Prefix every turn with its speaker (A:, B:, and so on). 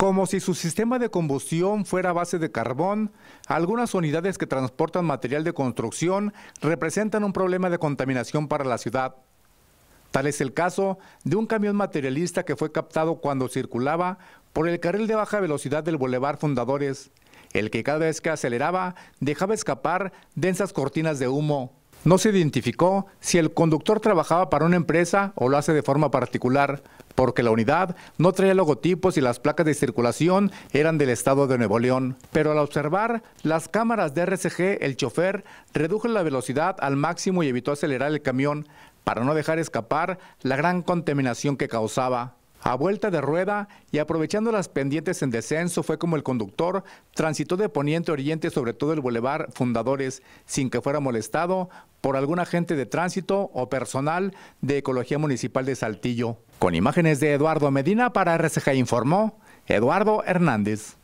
A: Como si su sistema de combustión fuera a base de carbón, algunas unidades que transportan material de construcción representan un problema de contaminación para la ciudad. Tal es el caso de un camión materialista que fue captado cuando circulaba por el carril de baja velocidad del Boulevard Fundadores, el que cada vez que aceleraba dejaba escapar densas cortinas de humo. No se identificó si el conductor trabajaba para una empresa o lo hace de forma particular, porque la unidad no traía logotipos y las placas de circulación eran del estado de Nuevo León. Pero al observar las cámaras de RCG, el chofer redujo la velocidad al máximo y evitó acelerar el camión para no dejar escapar la gran contaminación que causaba. A vuelta de rueda y aprovechando las pendientes en descenso fue como el conductor transitó de poniente a oriente sobre todo el bulevar Fundadores sin que fuera molestado por algún agente de tránsito o personal de Ecología Municipal de Saltillo. Con imágenes de Eduardo Medina para RCJ informó Eduardo Hernández.